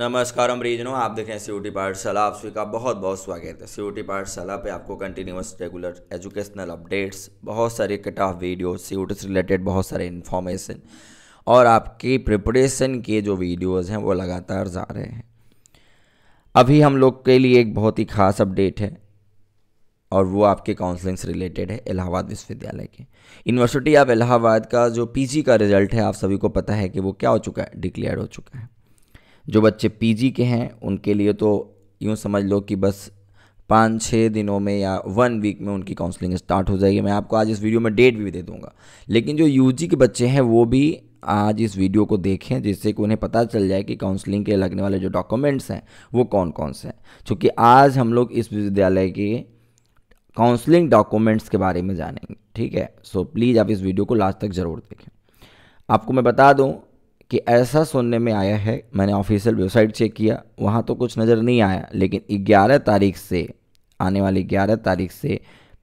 नमस्कार अमरीजनो आप देखें सी हैं टी पाठशाला आप सभी का बहुत बहुत स्वागत है सी टी पाठशाला पे आपको कंटिन्यूस रेगुलर एजुकेशनल अपडेट्स बहुत सारे कट ऑफ वीडियो सी से रिलेटेड बहुत सारे इन्फॉर्मेशन और आपकी प्रिपरेशन के जो वीडियोज़ हैं वो लगातार जा रहे हैं अभी हम लोग के लिए एक बहुत ही खास अपडेट है और वो आपके काउंसलिंग से रिलेटेड है इलाहाबाद विश्वविद्यालय के यूनिवर्सिटी ऑफ इलाहाबाद का जो पीजी का रिजल्ट है आप सभी को पता है कि वो क्या हो चुका है डिक्लेयर हो चुका है जो बच्चे पीजी के हैं उनके लिए तो यूँ समझ लो कि बस पाँच छः दिनों में या वन वीक में उनकी काउंसलिंग स्टार्ट हो जाएगी मैं आपको आज इस वीडियो में डेट भी दे दूंगा लेकिन जो यूजी के बच्चे हैं वो भी आज इस वीडियो को देखें जिससे कि उन्हें पता चल जाए कि काउंसलिंग के लगने वाले जो डॉक्यूमेंट्स हैं वो कौन कौन से हैं चूँकि आज हम लोग इस विश्वविद्यालय के काउंसलिंग डॉक्यूमेंट्स के बारे में जानेंगे ठीक है सो so, प्लीज़ आप इस वीडियो को लास्ट तक ज़रूर देखें आपको मैं बता दूँ कि ऐसा सुनने में आया है मैंने ऑफिशियल वेबसाइट चेक किया वहाँ तो कुछ नज़र नहीं आया लेकिन 11 तारीख से आने वाली 11 तारीख से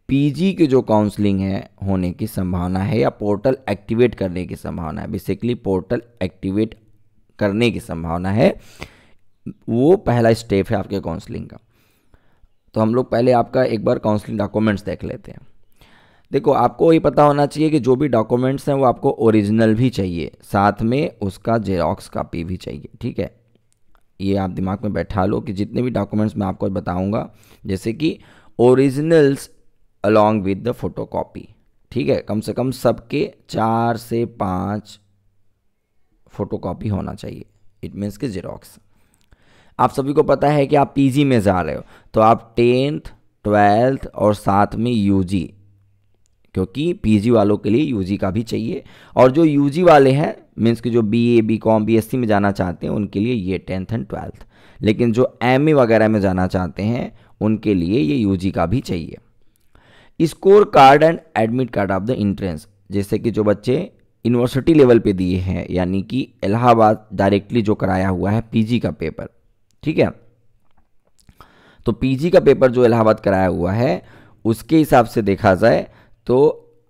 पीजी की जो काउंसलिंग है होने की संभावना है या पोर्टल एक्टिवेट करने की संभावना है बेसिकली पोर्टल एक्टिवेट करने की संभावना है वो पहला स्टेप है आपके काउंसलिंग का तो हम लोग पहले आपका एक बार काउंसलिंग डॉक्यूमेंट्स देख लेते हैं देखो आपको ये पता होना चाहिए कि जो भी डॉक्यूमेंट्स हैं वो आपको ओरिजिनल भी चाहिए साथ में उसका जेरोक्स कापी भी चाहिए ठीक है ये आप दिमाग में बैठा लो कि जितने भी डॉक्यूमेंट्स मैं आपको बताऊंगा जैसे कि originals along with the photo copy ठीक है कम से कम सबके चार से पाँच फ़ोटो कॉपी होना चाहिए इट मीन्स के जेरोक्स आप सभी को पता है कि आप पीजी में जा रहे हो तो आप टेंथ ट्वेल्थ और साथ में यूजी क्योंकि पीजी वालों के लिए यूजी का भी चाहिए और जो यूजी वाले हैं मीन्स कि जो B B A com B S C में जाना चाहते हैं उनके लिए ये टेंथ एंड ट्वेल्थ लेकिन जो एम ए वगैरह में जाना चाहते हैं उनके लिए ये यूजी का भी चाहिए score card and admit card of the entrance जैसे कि जो बच्चे यूनिवर्सिटी लेवल पे दिए हैं यानी कि इलाहाबाद डायरेक्टली जो कराया हुआ है पीजी का पेपर ठीक है तो पीजी का पेपर जो इलाहाबाद कराया हुआ है उसके हिसाब से देखा जाए तो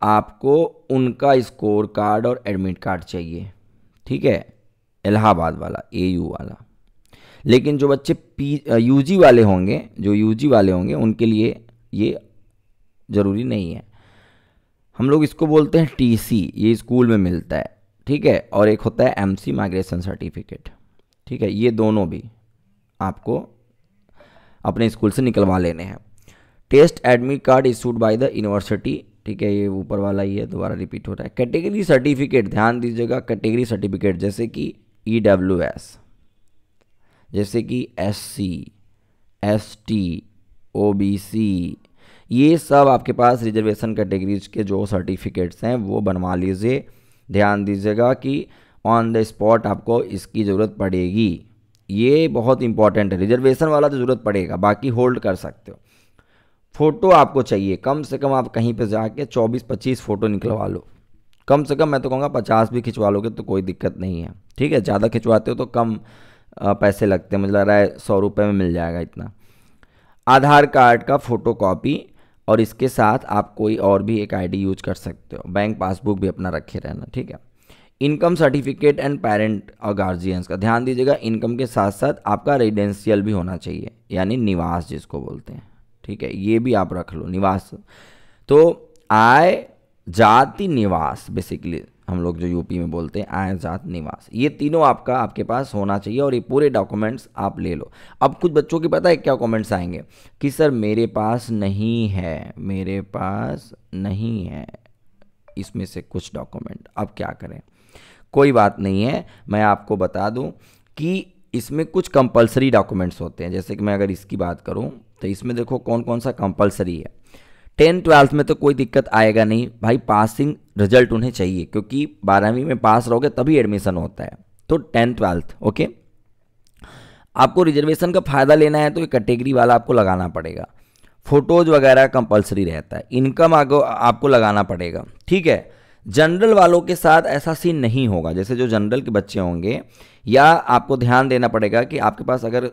आपको उनका स्कोर कार्ड और एडमिट कार्ड चाहिए ठीक है इलाहाबाद वाला यू वाला लेकिन जो बच्चे पी जी वाले होंगे जो जी वाले होंगे उनके लिए ये ज़रूरी नहीं है हम लोग इसको बोलते हैं टीसी ये स्कूल में मिलता है ठीक है और एक होता है एमसी माइग्रेशन सर्टिफिकेट ठीक है ये दोनों भी आपको अपने स्कूल से निकलवा लेने हैं test admit card issued by the university ठीक है ये ऊपर वाला ही है दोबारा रिपीट हो रहा है कैटेगरी सर्टिफिकेट ध्यान दीजिएगा कैटेगरी सर्टिफिकेट जैसे कि ई डब्ल्यू एस जैसे कि S C S T O B C ये सब आपके पास रिजर्वेशन कैटेगरीज के जो सर्टिफिकेट्स हैं वो बनवा लीजिए ध्यान दीजिएगा कि ऑन द स्पॉट आपको इसकी ज़रूरत पड़ेगी ये बहुत इंपॉर्टेंट है रिजर्वेशन वाला तो ज़रूरत पड़ेगा बाकी होल्ड कर सकते हो फ़ोटो आपको चाहिए कम से कम आप कहीं पर जाके चौबीस पच्चीस फ़ोटो निकलवा लो कम से कम मैं तो कहूँगा पचास भी खिंचवा लोगे तो कोई दिक्कत नहीं है ठीक है ज़्यादा खिंचवाते हो तो कम पैसे लगते हैं मुझे लग रहा है सौ रुपये में मिल जाएगा इतना आधार कार्ड का फ़ोटो कॉपी और इसके साथ आप कोई और भी एक आईडी यूज कर सकते हो बैंक पासबुक भी अपना रखे रहना ठीक है इनकम सर्टिफिकेट एंड पेरेंट और गार्जियंस का ध्यान दीजिएगा इनकम के साथ साथ आपका रेजिडेंशियल भी होना चाहिए यानी निवास जिसको बोलते हैं ठीक है ये भी आप रख लो निवास तो आय जाति निवास बेसिकली हम लोग जो यूपी में बोलते हैं आय जात निवास ये तीनों आपका आपके पास होना चाहिए और ये पूरे डॉक्यूमेंट्स आप ले लो अब कुछ बच्चों के पता है क्या कमेंट्स आएंगे कि सर मेरे पास नहीं है मेरे पास नहीं है इसमें से कुछ डॉक्यूमेंट अब क्या करें कोई बात नहीं है मैं आपको बता दूं कि इसमें कुछ कंपलसरी डॉक्यूमेंट्स होते हैं जैसे कि मैं अगर इसकी बात करूं तो इसमें देखो कौन कौन सा कंपलसरी है टेंथ ट्वेल्थ में तो कोई दिक्कत आएगा नहीं भाई पासिंग रिजल्ट उन्हें चाहिए क्योंकि बारहवीं में पास रहोगे तभी एडमिशन होता है तो टेंथ ट्वेल्थ ओके आपको रिजर्वेशन का फ़ायदा लेना है तो ये कैटेगरी वाला आपको लगाना पड़ेगा फ़ोटोज़ वगैरह कंपलसरी रहता है इनकम आगो आपको लगाना पड़ेगा ठीक है जनरल वालों के साथ ऐसा सीन नहीं होगा जैसे जो जनरल के बच्चे होंगे या आपको ध्यान देना पड़ेगा कि आपके पास अगर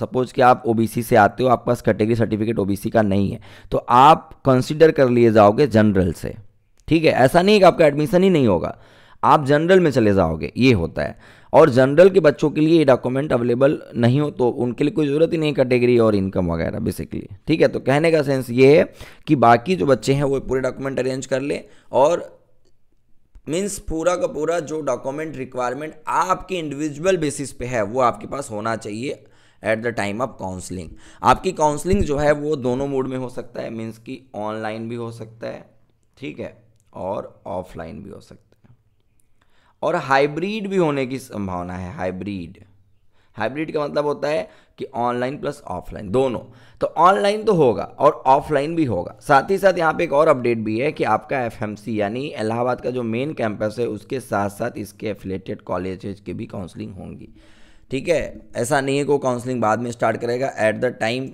सपोज कि आप ओबीसी से आते हो आपके पास कैटेगरी सर्टिफिकेट ओबीसी का नहीं है तो आप कंसिडर कर लिए जाओगे जनरल से ठीक है ऐसा नहीं कि आपका एडमिशन ही नहीं होगा आप जनरल में चले जाओगे ये होता है और जनरल के बच्चों के लिए ये डॉक्यूमेंट अवेलेबल नहीं हो तो उनके लिए कोई ज़रूरत ही नहीं कैटेगरी और इनकम वगैरह बेसिकली ठीक है तो कहने का सेंस ये है कि बाकी जो बच्चे हैं वो पूरे डॉक्यूमेंट अरेंज कर लें और मीन्स पूरा का पूरा जो डॉक्यूमेंट रिक्वायरमेंट आपके इंडिविजुअल बेसिस पे है वो आपके पास होना चाहिए at the time of counselling आपकी काउंसलिंग जो है वो दोनों मोड में हो सकता है मीन्स कि ऑनलाइन भी हो सकता है ठीक है और ऑफलाइन भी हो सकता है और हाइब्रिड भी होने की संभावना है हाइब्रिड हाइब्रिड का मतलब होता है कि ऑनलाइन प्लस ऑफलाइन दोनों तो ऑनलाइन तो होगा और ऑफलाइन भी होगा साथ ही साथ यहाँ पे एक और अपडेट भी है कि आपका एफएमसी यानी इलाहाबाद का जो मेन कैंपस है उसके साथ साथ इसके एफिलेटेड कॉलेजेज की भी काउंसलिंग होंगी ठीक है ऐसा नहीं है कि वो काउंसलिंग बाद में स्टार्ट करेगा at the time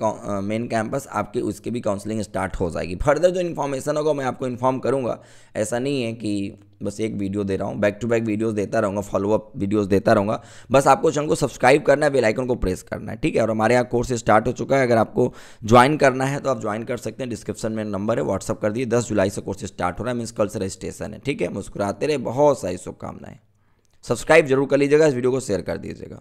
main campus आपके उसकी भी काउंसलिंग स्टार्ट हो जाएगी फर्दर जो इन्फॉर्मेशन होगा मैं आपको इन्फॉर्म करूँगा ऐसा नहीं है कि बस एक वीडियो दे रहा हूँ बैक टू बैक वीडियोस देता रहूँगा फॉलोअप वीडियोस देता रहूँगा बस आपको चैनल को सब्सक्राइब करना है बेलाइकन को प्रेस करना है ठीक है और हमारे यहाँ कोर्स स्टार्ट हो चुका है अगर आपको ज्वाइन करना है तो आप ज्वाइन कर सकते हैं डिस्क्रिप्शन में नंबर है व्हाट्सअप कर दिए दस जुलाई से कोर्स स्टार्ट हो रहा है मीन कल से रजिस्ट्रेशन है ठीक है मुस्कुराते रहे बहुत सारी शुभकामनाएं सब्सक्राइब जरूर कर लीजिएगा इस वीडियो को शेयर कर दीजिएगा